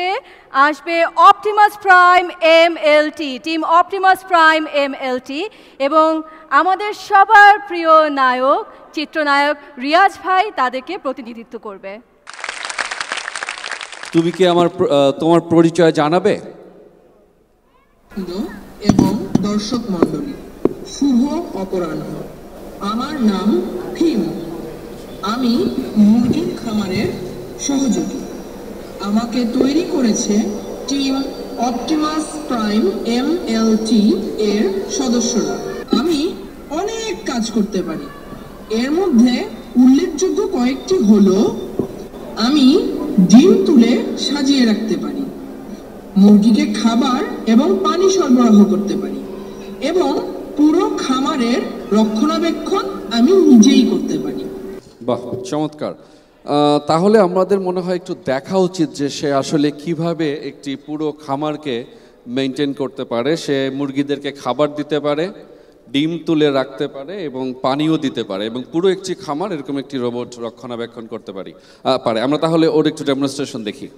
মুহূর্তে আসবে Optimus Prime M LT team Optimus Prime M LT এবং আমাদের সবার প্রিয় নায়ক চিত্রনায়ক রিয়াজ ভাই তাদেরকে প্রতিনিধিত্ব করবে তুমি কি আমার তোমার পরিচয় জানাবে এবং দর্শক মণ্ডলী শুভ অপরাহ্ন আমার নাম ফিম আমি মুরগির খামারের সহযোগী আমাকে তৈরি করেছে team Optimus Prime M L T এর সদস্যরা আমি অনেক কাজ করতে পারি এর মধ্যে উল্লেখযোগ্য কয়েকটি হলো আমি ডিম তুলে সাজিয়ে রাখতে পারি মুরগিকে খাবার এবং পানি সরবরাহ করতে পারি এবং পুরো খামারের রক্ষণাবেক্ষণ আমি নিজেই করতে পারি বাহ চমৎকার তাহলে আমাদের মনে হয় একটু দেখা উচিত যে সে আসলে কিভাবে একটি পুরো খামারকে মেনটেন করতে পারে সে মুরগিদেরকে খাবার দিতে পারে ডিম তুলে রাখতে পারে এবং পানিও দিতে পারে এবং পুরো একটি খামার এরকম একটি রোবট রক্ষণাবেক্ষণ করতে পারি পারে আমরা তাহলে ওর একটু ডেমনস্ট্রেশন দেখি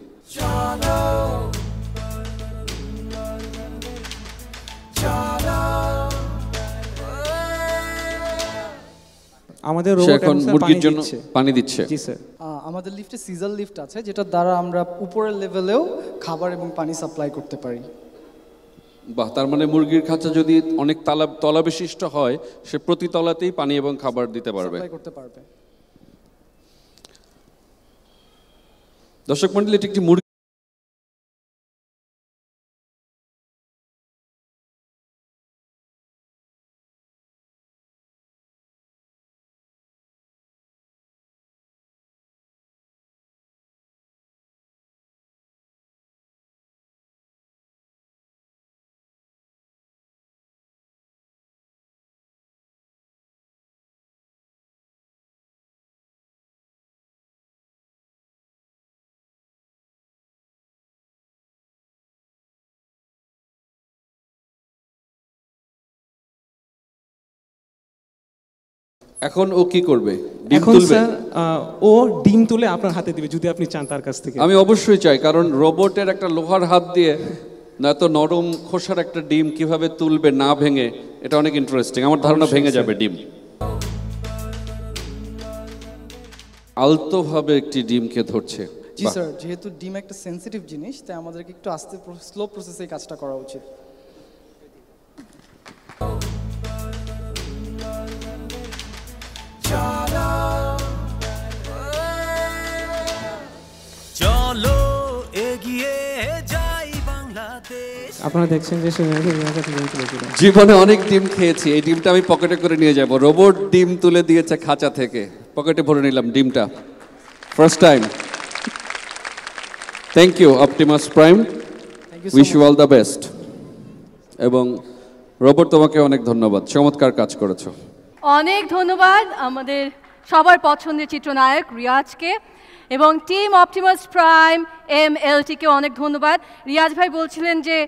আমাদের এখন মুরগির জন্য পানি দিচ্ছে আমাদের লিফটে সিজার লিফট আছে যেটার দ্বারা আমরা উপরের লেভেলেও খাবার এবং পানি সাপ্লাই করতে পারি বাহ তার মানে মুরগির খাঁচা যদি অনেক তলা বিশিষ্ট হয় সে প্রতি তলাতেই পানি এবং খাবার দিতে পারবে করতে পারবে দর্শক মন্ডলী এটি একটি মুরগি এখন ও কি করবে এখন স্যার ও ডিম তুলে আপনার হাতে দিবে যদি আপনি চান তার কাছ থেকে আমি অবশ্যই চাই কারণ রোবটের একটা লোহার হাত দিয়ে না তো নরম খোসার একটা ডিম কিভাবে তুলবে না ভেঙে এটা অনেক ইন্টারেস্টিং আমার ধারণা ভেঙে যাবে ডিম আলতোভাবে একটি ডিমকে ধরছে জি স্যার যেহেতু ডিম একটা সেন্সিটিভ জিনিস তাই আমাদেরকে একটু আস্তে স্লো প্রসেসে কাজটা করা উচিত আপনারা দেখছেন যে জীবনে অনেক ডিম খেয়েছি এই ডিমটা আমি পকেটে করে নিয়ে যাব রোবট ডিম তুলে দিয়েছে খাঁচা থেকে পকেটে ভরে নিলাম ডিমটা first time thank you Optimus Prime wish you all the best এবং রোবট তোমাকে অনেক ধন্যবাদ চমৎকার কাজ করেছো অনেক ধন্যবাদ আমাদের সবার পছন্দের চিত্রনায়ক রিয়াজকে এবং টিম অপটিমাস প্রাইম এম এলটিকে অনেক ধন্যবাদ রিয়াজ ভাই বলছিলেন যে